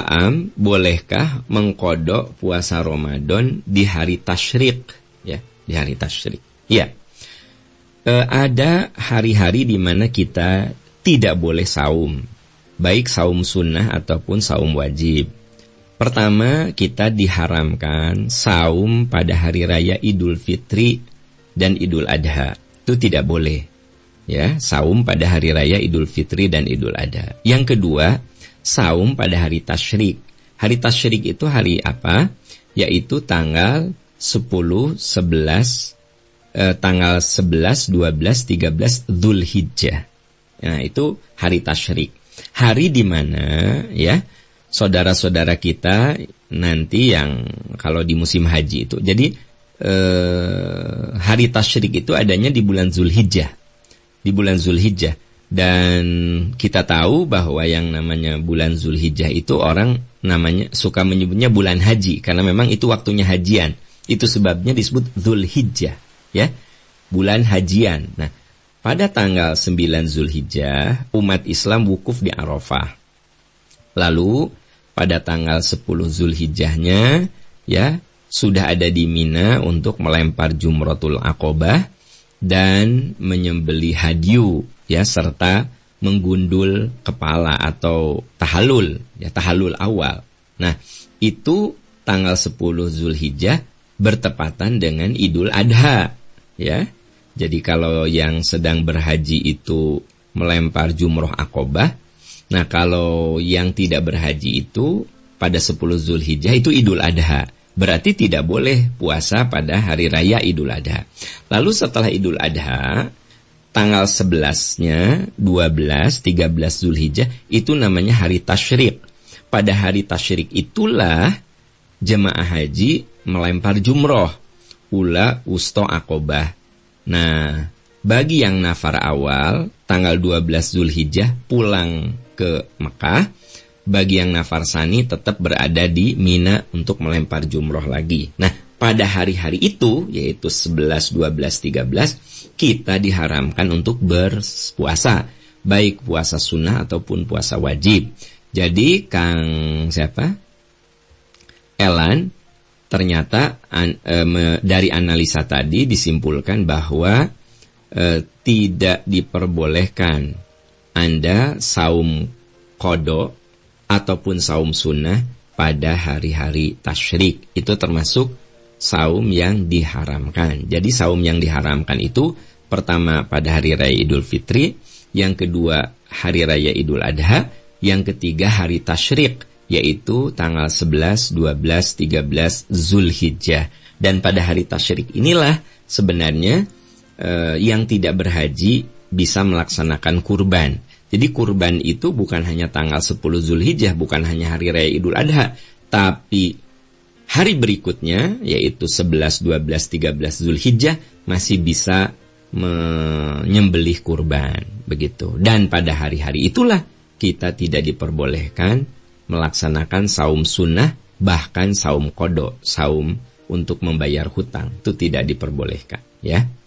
Naam, bolehkah mengkodok puasa Ramadan di hari tasyrik? Ya, di hari tasyrik. Ya, e, ada hari-hari di mana kita tidak boleh saum, baik saum sunnah ataupun saum wajib. Pertama, kita diharamkan saum pada hari raya Idul Fitri dan Idul Adha. Itu tidak boleh. Ya, saum pada hari raya Idul Fitri dan Idul Adha. Yang kedua, saum pada hari tasyrik. Hari tasyrik itu hari apa? Yaitu tanggal 10, 11, eh, tanggal 11, 12, 13 Dzulhijjah. Nah, itu hari tasyrik. Hari di mana ya saudara-saudara kita nanti yang kalau di musim haji itu. Jadi eh, hari tasyrik itu adanya di bulan Zulhijjah. Di bulan Zulhijjah. Dan kita tahu bahwa yang namanya bulan Zulhijjah itu orang namanya suka menyebutnya bulan haji karena memang itu waktunya hajian. Itu sebabnya disebut Zulhijjah, ya. Bulan hajian. Nah, pada tanggal 9 Zulhijjah umat Islam wukuf di Arafah. Lalu pada tanggal 10 Zulhijjahnya ya sudah ada di Mina untuk melempar jumratul Aqobah dan menyembeli hadyu ya serta menggundul kepala atau tahalul ya tahalul awal. Nah, itu tanggal 10 Zulhijjah bertepatan dengan Idul Adha ya. Jadi kalau yang sedang berhaji itu melempar jumroh akobah. Nah kalau yang tidak berhaji itu pada 10 Zulhijjah itu Idul Adha. Berarti tidak boleh puasa pada hari raya Idul Adha. Lalu setelah Idul Adha, tanggal 11-nya, 12, 13 Zulhijjah itu namanya hari tasyrik. Pada hari tasyrik itulah jemaah haji melempar jumroh ula usto akobah. Nah, bagi yang nafar awal tanggal 12 Zulhijjah pulang ke Mekah, bagi yang nafar sani tetap berada di Mina untuk melempar jumroh lagi. Nah, pada hari-hari itu, yaitu 11, 12, 13, kita diharamkan untuk berpuasa, baik puasa sunnah ataupun puasa wajib. Jadi Kang siapa? Elan ternyata an, e, me, dari analisa tadi disimpulkan bahwa e, tidak diperbolehkan Anda saum kodo ataupun saum sunnah pada hari-hari tasyrik. Itu termasuk saum yang diharamkan. Jadi saum yang diharamkan itu pertama pada hari raya Idul Fitri, yang kedua hari raya Idul Adha, yang ketiga hari Tashrik yaitu tanggal 11, 12, 13 Zulhijjah. Dan pada hari Tashrik inilah sebenarnya eh, yang tidak berhaji bisa melaksanakan kurban. Jadi kurban itu bukan hanya tanggal 10 Zulhijjah, bukan hanya hari raya Idul Adha, tapi hari berikutnya yaitu 11, 12, 13 Zulhijjah masih bisa menyembelih kurban begitu. Dan pada hari-hari itulah kita tidak diperbolehkan melaksanakan saum sunnah bahkan saum kodok, saum untuk membayar hutang itu tidak diperbolehkan ya.